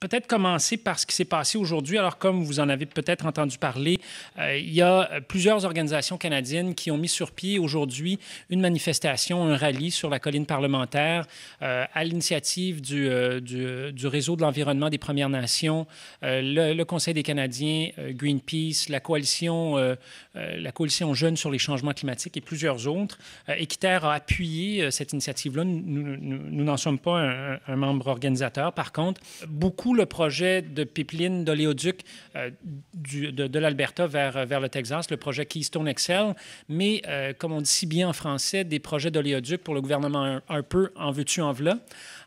peut-être commencer par ce qui s'est passé aujourd'hui. Alors, comme vous en avez peut-être entendu parler, euh, il y a euh, plusieurs organisations canadiennes qui ont mis sur pied aujourd'hui une manifestation, un rallye sur la colline parlementaire euh, à l'initiative du, réseau de l'environnement des Premières Nations, le, Conseil des Canadiens, Greenpeace, la coalition, la coalition Jeunes sur les changements climatiques et plusieurs autres. Équiterre a appuyé cette initiative-là. Nous, n'en sommes pas un, un membre organisateur. Par contre, beaucoup le projet de pipeline d'oléoduc euh, de, l'Alberta vers, euh, vers le Texas, le projet Keystone XL, mais euh, comme on dit si bien en français, des projets d'oléoduc pour le gouvernement un, peu en veux-tu, en v'là.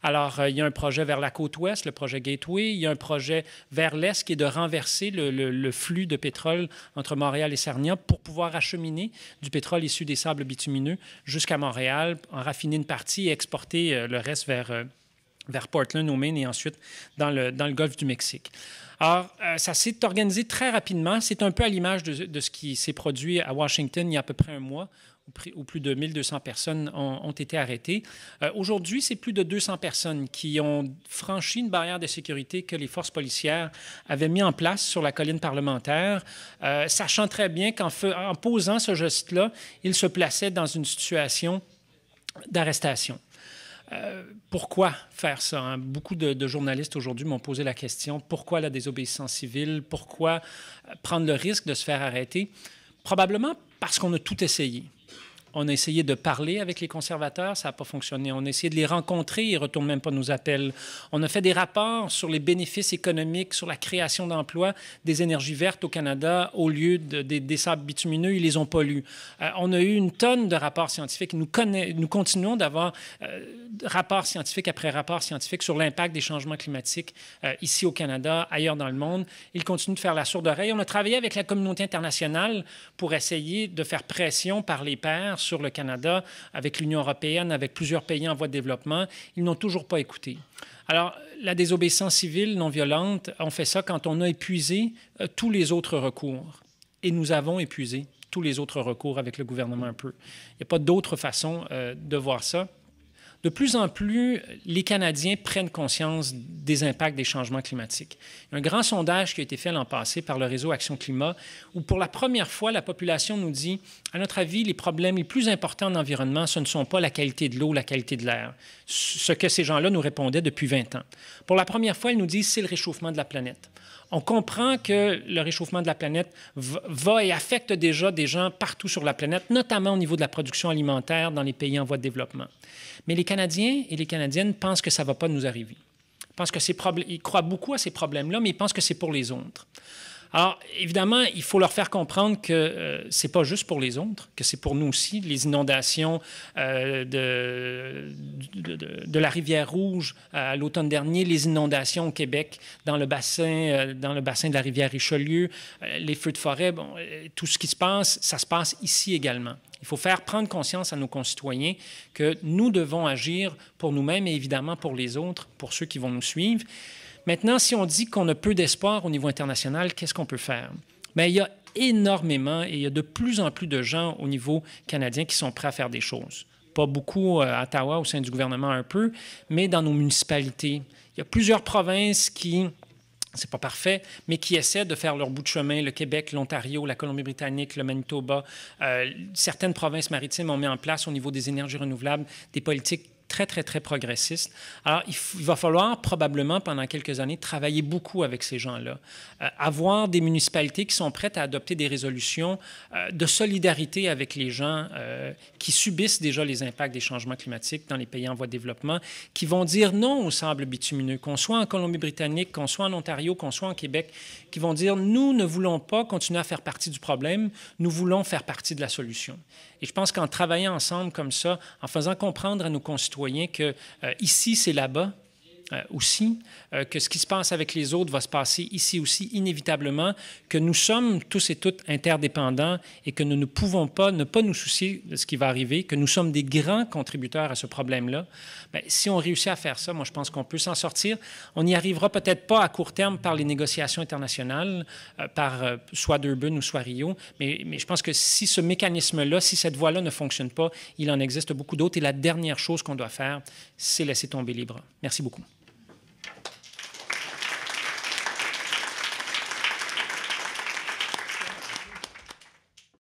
Alors, il y a un projet vers la côte ouest, le projet Gateway. Il y a un projet vers l'est qui est de renverser le, le, le flux de pétrole entre Montréal et Sarnia pour pouvoir acheminer du pétrole issu des sables bitumineux jusqu'à Montréal, en raffiner une partie et exporter le reste vers vers Portland au Maine et ensuite dans le, dans le golfe du Mexique. Alors, euh, ça s'est organisé très rapidement. C'est un peu à l'image de, ce qui s'est produit à Washington il y a à peu près un mois, où, plus de 1200 personnes ont, été arrêtées. Euh, aujourd'hui, c'est plus de 200 personnes qui ont franchi une barrière de sécurité que les forces policières avaient mis en place sur la colline parlementaire, euh, sachant très bien qu'en en posant ce geste-là, ils se plaçaient dans une situation d'arrestation. Euh, pourquoi faire ça? Hein? Beaucoup de, journalistes aujourd'hui m'ont posé la question, pourquoi la désobéissance civile? Pourquoi euh, prendre le risque de se faire arrêter? Probablement parce qu'on a tout essayé. On a essayé de parler avec les conservateurs, ça n'a pas fonctionné. On a essayé de les rencontrer, ils ne retournent même pas nos appels. On a fait des rapports sur les bénéfices économiques, sur la création d'emplois des énergies vertes au Canada au lieu des, sables bitumineux, ils les ont pas lus. Euh, on a eu une tonne de rapports scientifiques. Nous, nous continuons d'avoir rapport scientifique après rapport scientifique sur l'impact des changements climatiques euh, ici au Canada, ailleurs dans le monde. Ils continuent de faire la sourde oreille. On a travaillé avec la communauté internationale pour essayer de faire pression par les pairs sur le Canada, avec l'Union européenne, avec plusieurs pays en voie de développement. Ils n'ont toujours pas écouté. Alors, la désobéissance civile non violente, on fait ça quand on a épuisé euh, tous les autres recours. Et nous avons épuisé tous les autres recours avec le gouvernement un peu. Il n'y a pas d'autre façon euh, de voir ça de plus en plus, les Canadiens prennent conscience des impacts des changements climatiques. Un grand sondage qui a été fait l'an passé par le réseau Action Climat, où pour la première fois, la population nous dit, à notre avis, les problèmes les plus importants en environnement, ce ne sont pas la qualité de l'eau, la qualité de l'air, ce que ces gens-là nous répondaient depuis 20 ans. Pour la première fois, ils nous disent, c'est le réchauffement de la planète. On comprend que le réchauffement de la planète va et affecte déjà des gens partout sur la planète, notamment au niveau de la production alimentaire dans les pays en voie de développement. Mais les Canadiens et les Canadiennes pensent que ça ne va pas nous arriver. Ils, pensent que ils croient beaucoup à ces problèmes-là, mais ils pensent que c'est pour les autres. Alors, évidemment, il faut leur faire comprendre que ce euh, c'est pas juste pour les autres, que c'est pour nous aussi. Les inondations euh, de, de, la rivière Rouge à l'automne dernier, les inondations au Québec dans le bassin, euh, dans le bassin de la rivière Richelieu, euh, les feux de forêt, bon, euh, tout ce qui se passe, ça se passe ici également. Il faut faire prendre conscience à nos concitoyens que nous devons agir pour nous-mêmes et évidemment pour les autres, pour ceux qui vont nous suivre. Maintenant, si on dit qu'on a peu d'espoir au niveau international, qu'est-ce qu'on peut faire? Mais ben, il y a énormément et il y a de plus en plus de gens au niveau canadien qui sont prêts à faire des choses pas beaucoup euh, à Ottawa, au sein du gouvernement un peu, mais dans nos municipalités. Il y a plusieurs provinces qui c'est pas parfait, mais qui essaient de faire leur bout de chemin. Le Québec, l'Ontario, la Colombie-Britannique, le Manitoba, euh, certaines provinces maritimes ont mis en place au niveau des énergies renouvelables des politiques très, très, très progressiste. Alors, il, va falloir probablement pendant quelques années travailler beaucoup avec ces gens-là, euh, avoir des municipalités qui sont prêtes à adopter des résolutions euh, de solidarité avec les gens euh, qui subissent déjà les impacts des changements climatiques dans les pays en voie de développement, qui vont dire non au sable bitumineux, qu'on soit en Colombie-Britannique, qu'on soit en Ontario, qu'on soit en Québec, qui vont dire nous ne voulons pas continuer à faire partie du problème, nous voulons faire partie de la solution. Et je pense qu'en travaillant ensemble comme ça, en faisant comprendre à nos concitoyens que euh, ici, c'est là-bas, euh, aussi, euh, que ce qui se passe avec les autres va se passer ici aussi inévitablement, que nous sommes tous et toutes interdépendants et que nous ne pouvons pas ne pas nous soucier de ce qui va arriver, que nous sommes des grands contributeurs à ce problème-là. Ben, si on réussit à faire ça, moi je pense qu'on peut s'en sortir. On n'y arrivera peut-être pas à court terme par les négociations internationales, euh, par soit Durban ou soit Rio, mais, mais je pense que si ce mécanisme-là, si cette voie-là ne fonctionne pas, il en existe beaucoup d'autres et la dernière chose qu'on doit faire, c'est laisser tomber les bras. Merci beaucoup.